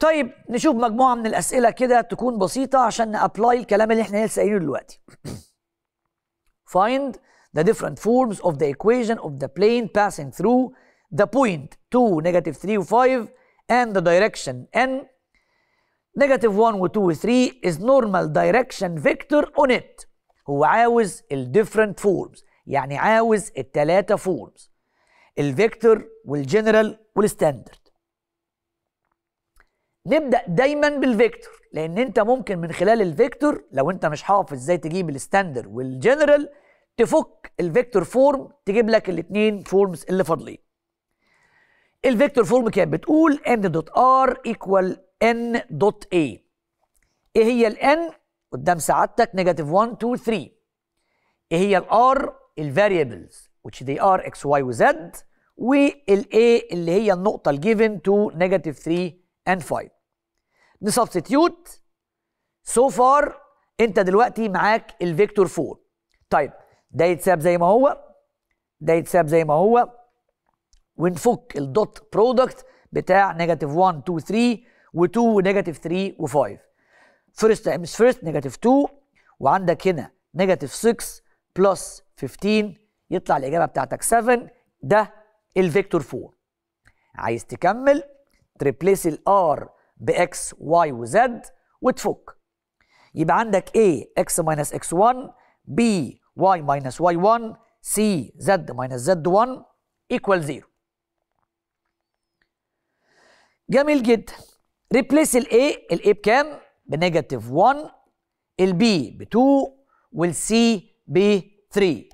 طيب نشوف مجموعه من الاسئله كده تكون بسيطه عشان نابلاي الكلام اللي احنا لسه قايلينه دلوقتي find the different forms of the equation of the plane passing through the point 2 negative 3 و 5 and the direction n negative 1 و 2 و 3 is normal direction vector on it هو عاوز ال different forms يعني عاوز التلاتة forms الفيكتور والجنرال والستاندرد نبدا دايما بالفيكتور لان انت ممكن من خلال الفيكتور لو انت مش حافظ ازاي تجيب الستاندر والجنرال تفك الفيكتور فورم تجيب لك الاثنين فورمز اللي فاضلين الفيكتور فورم كانت بتقول ان دوت ار ايكوال ان دوت اي ايه هي الان قدام سعادتك نيجاتيف 1 2 3 ايه هي الار الفاريبلز which they are x y و z والاي اللي هي النقطه الجيفن تو نيجاتيف 3 and 5 نسبستيوت سو فار انت دلوقتي معاك الفيكتور 4 طيب ده يتساب زي ما هو ده يتساب زي ما هو ونفك الدوت برودكت بتاع نيجاتيف 1 2 3 و2 ونيجاتيف 3 و5 فيرست تايمز فيرست نيجاتيف 2 وعندك هنا نيجاتيف 6 بلس 15 يطلع الاجابه بتاعتك 7 ده الفيكتور 4 عايز تكمل تريبليس الار باكس واي وزد وتفك يبقى عندك A x minus x1 B y minus y1 C z minus z1 equal 0 جميل جدا ريبليس الاي الاي بكام؟ بنيجاتيف 1 البي ب 2 والسي ب 3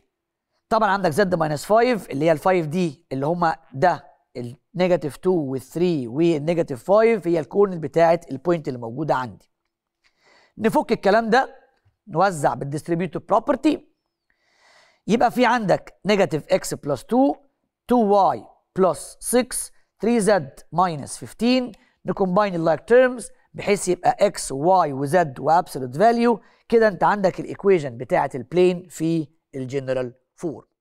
طبعا عندك زد ماينس 5 اللي هي ال 5 دي اللي هما ده نيجاتيف 2 و 3 والنيجاتيف 5 هي الكورن بتاعه البوينت اللي موجوده عندي نفك الكلام ده نوزع بالديستريبيوتيف بروبرتي يبقى في عندك نيجاتيف اكس بلس 2 2y بلس 6 3z minus 15 نكومباين اللايك تيرمز بحيث يبقى x y وزد وابسولوت فاليو كده انت عندك الايكويجن بتاعه البلين في الجنرال فورم